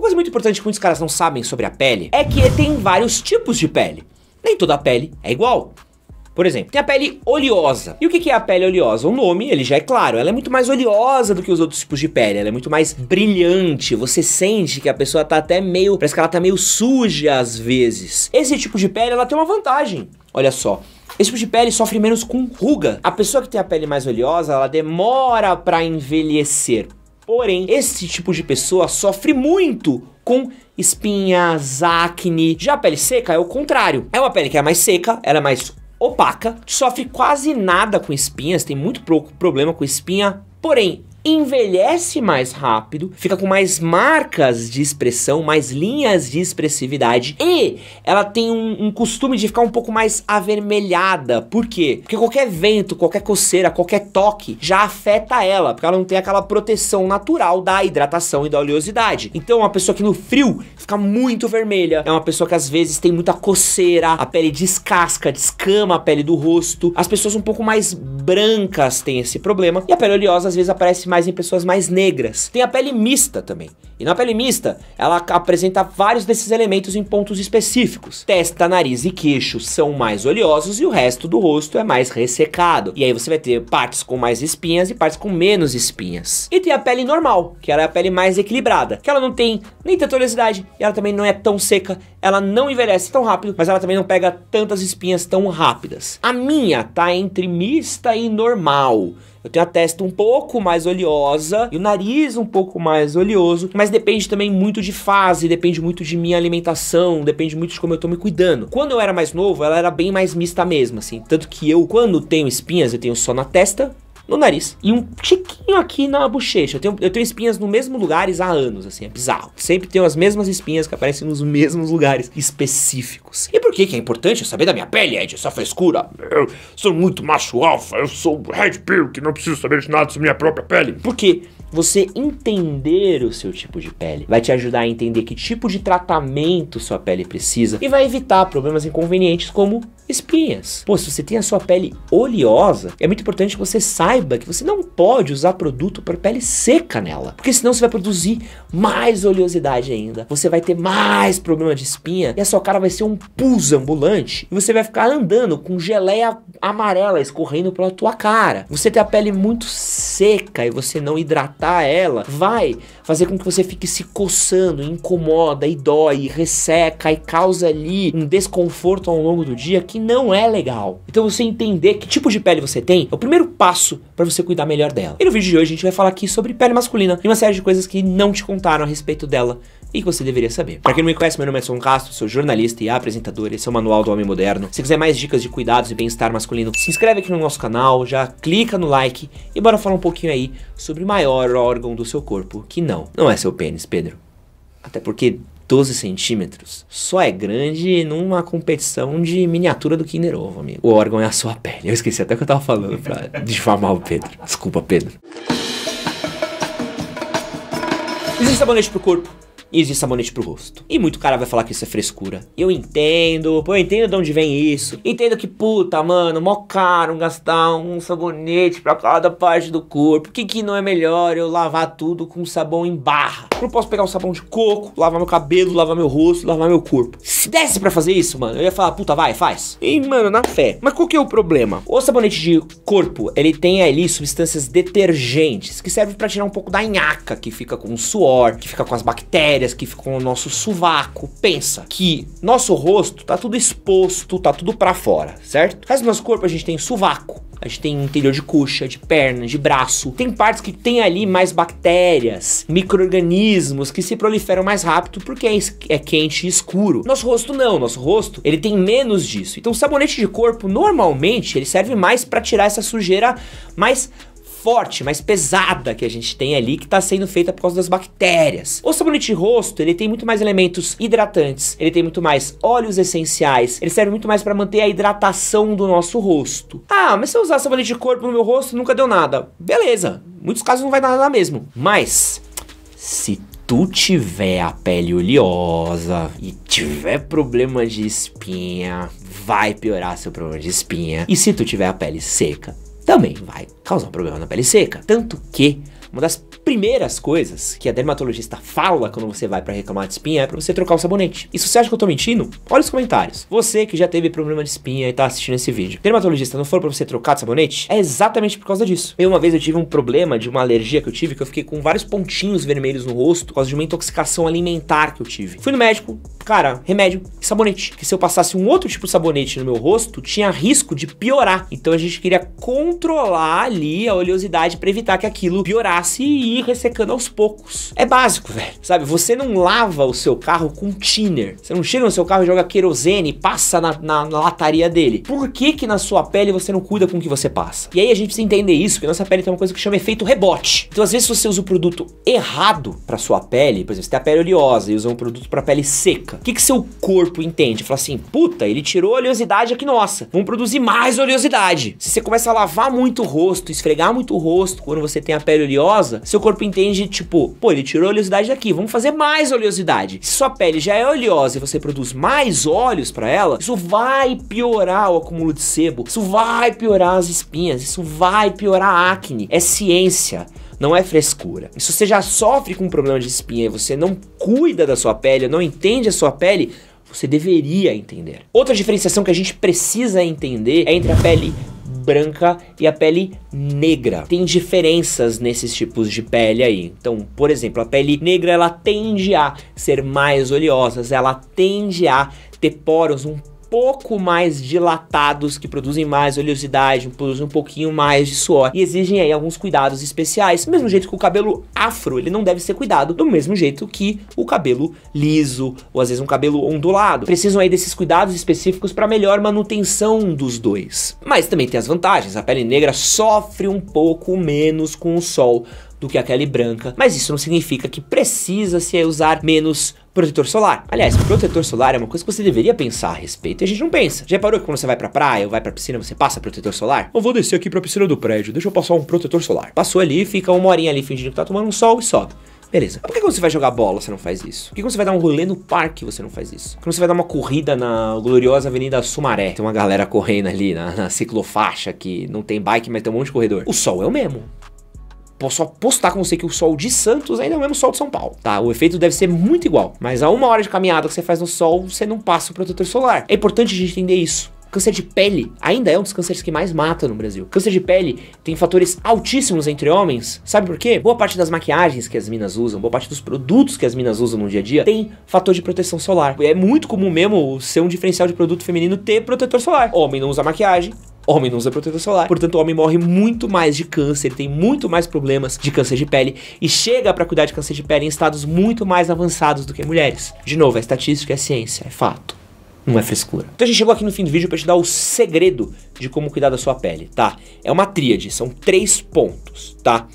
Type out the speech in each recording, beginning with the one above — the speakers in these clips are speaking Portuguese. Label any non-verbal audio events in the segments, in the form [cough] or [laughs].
Uma coisa muito importante que muitos caras não sabem sobre a pele é que tem vários tipos de pele. Nem toda pele é igual. Por exemplo, tem a pele oleosa. E o que é a pele oleosa? O nome, ele já é claro, ela é muito mais oleosa do que os outros tipos de pele, ela é muito mais brilhante. Você sente que a pessoa tá até meio, parece que ela tá meio suja às vezes. Esse tipo de pele, ela tem uma vantagem. Olha só, esse tipo de pele sofre menos com ruga. A pessoa que tem a pele mais oleosa, ela demora para envelhecer. Porém, esse tipo de pessoa sofre muito com espinhas, acne. Já a pele seca é o contrário. É uma pele que é mais seca, ela é mais opaca, sofre quase nada com espinhas, tem muito pouco problema com espinha. Porém, envelhece mais rápido, fica com mais marcas de expressão, mais linhas de expressividade e ela tem um, um, costume de ficar um pouco mais avermelhada. Por quê? Porque qualquer vento, qualquer coceira, qualquer toque já afeta ela, porque ela não tem aquela proteção natural da hidratação e da oleosidade. Então, uma pessoa que no frio fica muito vermelha, é uma pessoa que às vezes tem muita coceira, a pele descasca, descama a pele do rosto. As pessoas um pouco mais brancas têm esse problema e a pele oleosa às vezes aparece mais em pessoas mais negras. Tem a pele mista também. E na pele mista, ela apresenta vários desses elementos em pontos específicos. Testa, nariz e queixo são mais oleosos e o resto do rosto é mais ressecado. E aí você vai ter partes com mais espinhas e partes com menos espinhas. E tem a pele normal, que ela é a pele mais equilibrada, que ela não tem nem tanta oleosidade, e ela também não é tão seca, ela não envelhece tão rápido, mas ela também não pega tantas espinhas tão rápidas. A minha tá entre mista e normal. Eu tenho a testa um pouco mais oleosa e o nariz um pouco mais oleoso, mas depende também muito de fase, depende muito de minha alimentação, depende muito de como eu tô me cuidando. Quando eu era mais novo, ela era bem mais mista mesmo, assim. Tanto que eu, quando tenho espinhas, eu tenho só na testa, no nariz e um tiquinho aqui na bochecha. Eu tenho, eu tenho espinhas no mesmo lugares há anos, assim, é bizarro. Sempre tenho as mesmas espinhas que aparecem nos mesmos lugares específicos. E por que, que é importante saber da minha pele, Ed? Essa frescura. Eu sou muito macho alfa, eu sou red pill, que não preciso saber de nada sobre minha própria pele. Por quê? Você entender o seu tipo de pele vai te ajudar a entender que tipo de tratamento sua pele precisa e vai evitar problemas inconvenientes como espinhas. Pô, se você tem a sua pele oleosa, é muito importante que você saiba que você não pode usar produto para pele seca nela, porque senão você vai produzir mais oleosidade ainda. Você vai ter mais problema de espinha e a sua cara vai ser um pulso luz ambulante e você vai ficar andando com geleia amarela escorrendo pela tua cara. Você ter a pele muito seca e você não hidratar ela vai fazer com que você fique se coçando, incomoda e dói, e resseca e causa ali um desconforto ao longo do dia que não é legal. Então você entender que tipo de pele você tem é o primeiro passo para você cuidar melhor dela. E no vídeo de hoje a gente vai falar aqui sobre pele masculina e uma série de coisas que não te contaram a respeito dela e que você deveria saber. Para quem não me conhece, meu nome é Son Castro, sou jornalista e apresentador, esse é o Manual do Homem Moderno. Se quiser mais dicas de cuidados e bem-estar masculino, se inscreve aqui no nosso canal, já clica no like e bora falar um pouquinho aí sobre o maior órgão do seu corpo, que não, não é seu pênis, Pedro. Até porque 12 centímetros só é grande numa competição de miniatura do Kinder Ovo, amigo. O órgão é a sua pele. Eu esqueci até o que eu tava falando pra [laughs] difamar o Pedro. Desculpa, Pedro. Existe sabonete pro corpo e existe sabonete pro rosto. E muito cara vai falar que isso é frescura. Eu entendo, pô, eu entendo de onde vem isso. Entendo que, puta, mano, mó caro gastar um sabonete pra cada parte do corpo. O que, que não é melhor eu lavar tudo com sabão em barra? Eu posso pegar um sabão de coco, lavar meu cabelo, lavar meu rosto, lavar meu corpo. Se desse pra fazer isso, mano, eu ia falar, puta, vai, faz. E, mano, na fé. Mas qual que é o problema? O sabonete de corpo, ele tem ali substâncias detergentes que servem para tirar um pouco da nhaca que fica com o suor, que fica com as bactérias bactérias que ficam no nosso sovaco. Pensa que nosso rosto tá tudo exposto, tá tudo para fora, certo? Mas no nosso corpo a gente tem sovaco, a gente tem interior de coxa, de perna, de braço. Tem partes que tem ali mais bactérias, micro-organismos que se proliferam mais rápido porque é, é, quente e escuro. Nosso rosto não, nosso rosto ele tem menos disso. Então o sabonete de corpo normalmente ele serve mais para tirar essa sujeira mais forte, mais pesada que a gente tem ali, que está sendo feita por causa das bactérias. O sabonete de rosto, ele tem muito mais elementos hidratantes, ele tem muito mais óleos essenciais, ele serve muito mais para manter a hidratação do nosso rosto. Ah, mas se eu usar sabonete de corpo no meu rosto, nunca deu nada. Beleza, muitos casos não vai dar nada mesmo. Mas, se tu tiver a pele oleosa e tiver problema de espinha, vai piorar seu problema de espinha. E se tu tiver a pele seca, também vai causar um problema na pele seca. Tanto que uma das primeiras coisas que a dermatologista fala quando você vai para reclamar de espinha é para você trocar o sabonete. E se você acha que eu tô mentindo, olha os comentários. Você que já teve problema de espinha e tá assistindo esse vídeo. Dermatologista, não for para você trocar de sabonete? É exatamente por causa disso. Eu uma vez eu tive um problema de uma alergia que eu tive que eu fiquei com vários pontinhos vermelhos no rosto por causa de uma intoxicação alimentar que eu tive. Fui no médico, Cara, remédio sabonete. Que se eu passasse um outro tipo de sabonete no meu rosto, tinha risco de piorar. Então a gente queria controlar ali a oleosidade para evitar que aquilo piorasse e ir ressecando aos poucos. É básico, velho. Sabe, você não lava o seu carro com thinner. Você não chega no seu carro e joga querosene, e passa na, na, na lataria dele. Por que que na sua pele você não cuida com o que você passa? E aí a gente precisa entender isso, porque nossa pele tem uma coisa que chama efeito rebote. Então às vezes você usa o produto errado para sua pele, por exemplo, você tem a pele oleosa e usa um produto para pele seca, química. O que, que seu corpo entende? Fala assim, puta, ele tirou oleosidade aqui, nossa, vamos produzir mais oleosidade. Se você começa a lavar muito o rosto, esfregar muito o rosto, quando você tem a pele oleosa, seu corpo entende, tipo, pô, ele tirou oleosidade daqui, vamos fazer mais oleosidade. Se sua pele já é oleosa e você produz mais óleos para ela, isso vai piorar o acúmulo de sebo, isso vai piorar as espinhas, isso vai piorar a acne. É ciência não é frescura. E se você já sofre com um problema de espinha e você não cuida da sua pele, não entende a sua pele, você deveria entender. Outra diferenciação que a gente precisa entender é entre a pele branca e a pele negra. Tem diferenças nesses tipos de pele aí. Então, por exemplo, a pele negra ela tende a ser mais oleosa, ela tende a ter poros um pouco mais dilatados, que produzem mais oleosidade, produzem um pouquinho mais de suor e exigem aí alguns cuidados especiais. Do mesmo jeito que o cabelo afro, ele não deve ser cuidado do mesmo jeito que o cabelo liso ou às vezes um cabelo ondulado. Precisam aí desses cuidados específicos para melhor manutenção dos dois. Mas também tem as vantagens. A pele negra sofre um pouco menos com o sol do que a pele branca, mas isso não significa que precisa se usar menos protetor solar. Aliás, protetor solar é uma coisa que você deveria pensar a respeito e a gente não pensa. Já parou que quando você vai pra praia ou vai pra piscina, você passa protetor solar? Eu vou descer aqui pra piscina do prédio, deixa eu passar um protetor solar. Passou ali, fica uma horinha ali fingindo que tá tomando um sol e sobe. Beleza. Mas por que quando você vai jogar bola você não faz isso? Por que quando você vai dar um rolê no parque você não faz isso? Por que quando você vai dar uma corrida na gloriosa Avenida Sumaré, tem uma galera correndo ali na, na ciclofaixa que não tem bike, mas tem um monte de corredor. O sol é o mesmo posso apostar com você que o sol de Santos ainda é o mesmo sol de São Paulo, tá? O efeito deve ser muito igual, mas a uma hora de caminhada que você faz no sol, você não passa o protetor solar. É importante a gente entender isso. Câncer de pele ainda é um dos cânceres que mais mata no Brasil. Câncer de pele tem fatores altíssimos entre homens. Sabe por quê? Boa parte das maquiagens que as minas usam, boa parte dos produtos que as minas usam no dia a dia tem fator de proteção solar. É muito comum mesmo ser um diferencial de produto feminino ter protetor solar. Homem não usa maquiagem, homem não usa protetor solar, portanto o homem morre muito mais de câncer, ele tem muito mais problemas de câncer de pele e chega para cuidar de câncer de pele em estados muito mais avançados do que mulheres. De novo, é estatística, é ciência, é fato não é frescura. Então a gente chegou aqui no fim do vídeo para te dar o segredo de como cuidar da sua pele, tá? É uma tríade, são três pontos, tá?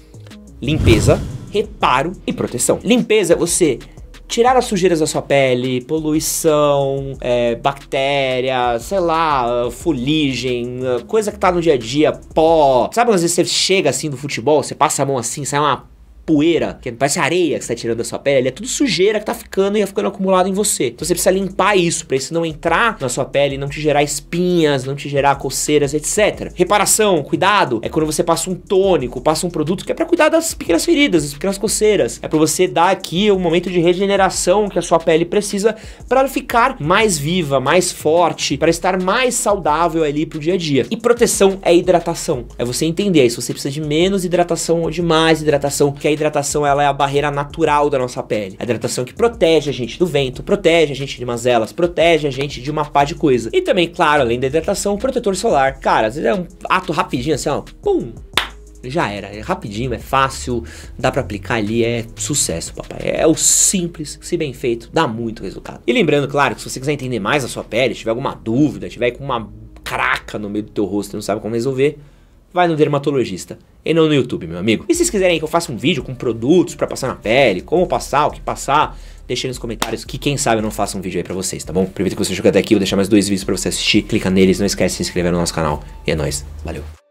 Limpeza, reparo e proteção. Limpeza, você tirar as sujeiras da sua pele, poluição, é, bactéria, sei lá, fuligem, coisa que tá no dia a dia, pó. Sabe, às vezes você chega assim do futebol, você passa a mão assim, sai uma poeira, que é- parece areia que você tá tirando da sua pele, ele é tudo sujeira que tá ficando e é ficando acumulado em você. Então você precisa limpar isso para isso não entrar na sua pele, não te gerar espinhas, não te gerar coceiras, etc. Reparação, cuidado, é quando você passa um tônico, passa um produto que é para cuidar das pequenas feridas, das pequenas coceiras. É para você dar aqui um momento de regeneração que a sua pele precisa para ficar mais viva, mais forte, para estar mais saudável ali pro dia a dia. E proteção é hidratação. É você entender se você precisa de menos hidratação ou de mais hidratação, que aí hidratação ela é a barreira natural da nossa pele. A hidratação que protege a gente do vento, protege a gente de mazelas, protege a gente de uma pá de coisa. E também, claro, além da hidratação, o protetor solar. Cara, às vezes é um ato rapidinho assim, ó, pum, já era. É rapidinho, é fácil, dá para aplicar ali, é sucesso, papai. É o simples, se bem feito, dá muito resultado. E lembrando, claro, que se você quiser entender mais a sua pele, tiver alguma dúvida, tiver com uma craca no meio do teu rosto e não sabe como resolver, vai no dermatologista e não no YouTube, meu amigo. E se vocês quiserem que eu faça um vídeo com produtos para passar na pele, como passar, o que passar, deixa aí nos comentários que quem sabe eu não faça um vídeo aí pra vocês, tá bom? Aproveita que você chegou até aqui, vou deixar mais dois vídeos pra você assistir, clica neles, não esquece de se inscrever no nosso canal. E é nóis, valeu!